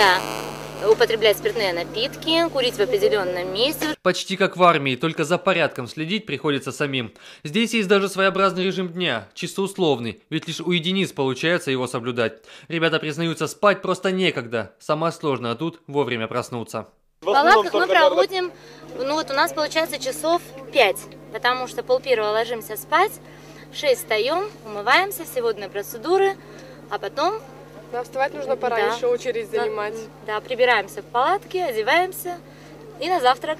нельзя употреблять спиртные напитки, курить в определенном месте. Почти как в армии, только за порядком следить приходится самим. Здесь есть даже своеобразный режим дня, чисто условный, ведь лишь у единиц получается его соблюдать. Ребята признаются, спать просто некогда. Самое сложное а тут вовремя проснуться. В палатках мы проводим, ну вот у нас получается часов 5, потому что пол первого ложимся спать, в 6 встаем, умываемся, все процедуры, а потом да, вставать нужно пора. да. очередь занимать. Да, да, прибираемся в палатке, одеваемся и на завтрак.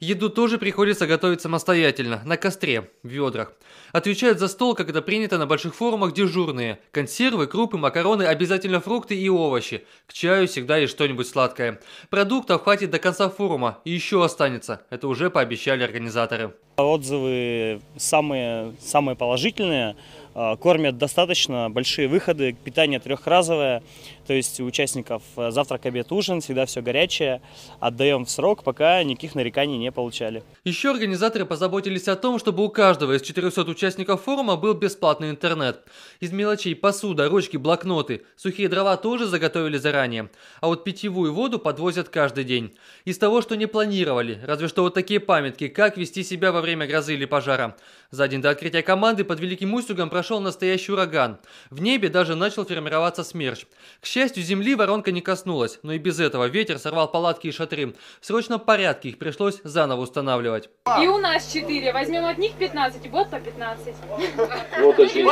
Еду тоже приходится готовить самостоятельно, на костре, в ведрах. Отвечают за стол, как это принято на больших форумах, дежурные. Консервы, крупы, макароны, обязательно фрукты и овощи. К чаю всегда есть что-нибудь сладкое. Продуктов хватит до конца форума, и еще останется. Это уже пообещали организаторы. А отзывы самые, самые положительные. А, кормят достаточно большие выходы, питание трехразовое, то есть у участников э, завтрак, обед, ужин, всегда все горячее. Отдаем в срок, пока никаких нареканий не получали. Еще организаторы позаботились о том, чтобы у каждого из 400 участников форума был бесплатный интернет. Из мелочей посуда, ручки, блокноты, сухие дрова тоже заготовили заранее. А вот питьевую воду подвозят каждый день. Из того, что не планировали, разве что вот такие памятки, как вести себя во время время грозы или пожара. За день до открытия команды под Великим Устюгом прошел настоящий ураган. В небе даже начал формироваться смерч. К счастью, земли воронка не коснулась, но и без этого ветер сорвал палатки и шатры. В срочном порядке их пришлось заново устанавливать. И у нас 4. Возьмем от них 15 и вот по 15. Вот очень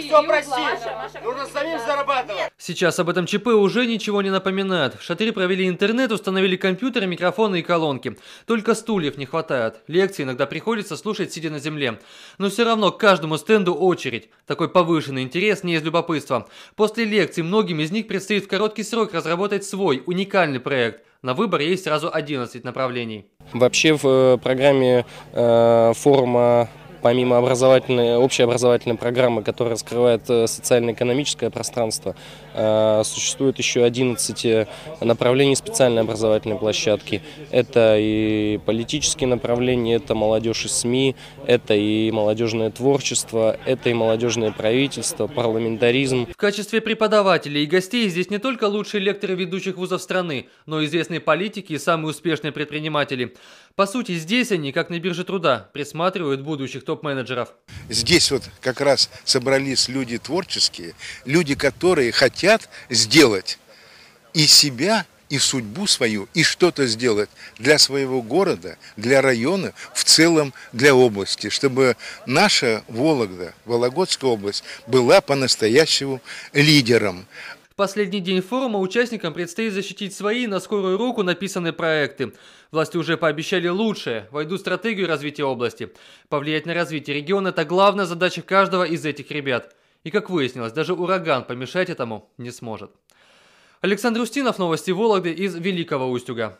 всех все просить. Нужно самим зарабатывать. Сейчас об этом ЧП уже ничего не напоминает. В шатре провели интернет, установили компьютеры, микрофоны и колонки. Только стульев не хватает. Лекции иногда приходится слушать, сидя на земле. Но все равно к каждому стенду очередь. Такой повышенный интерес не из любопытства. После лекций многим из них предстоит в короткий срок разработать свой уникальный проект – на выбор есть сразу 11 направлений. Вообще в э, программе э, форума помимо образовательной, общей образовательной программы, которая раскрывает э, социально-экономическое пространство, э, существует еще 11 направлений специальной образовательной площадки. Это и политические направления, это молодежь и СМИ, это и молодежное творчество, это и молодежное правительство, парламентаризм. В качестве преподавателей и гостей здесь не только лучшие лекторы ведущих вузов страны, но и известные политики и самые успешные предприниматели. По сути, здесь они, как на бирже труда, присматривают будущих топ-менеджеров. Здесь вот как раз собрались люди творческие, люди, которые хотят сделать и себя, и судьбу свою, и что-то сделать для своего города, для района, в целом для области, чтобы наша Вологда, Вологодская область была по-настоящему лидером, в последний день форума участникам предстоит защитить свои на скорую руку написанные проекты. Власти уже пообещали лучшее, Войду в стратегию развития области. Повлиять на развитие региона – это главная задача каждого из этих ребят. И как выяснилось, даже ураган помешать этому не сможет. Александр Устинов, новости Вологды из Великого Устюга.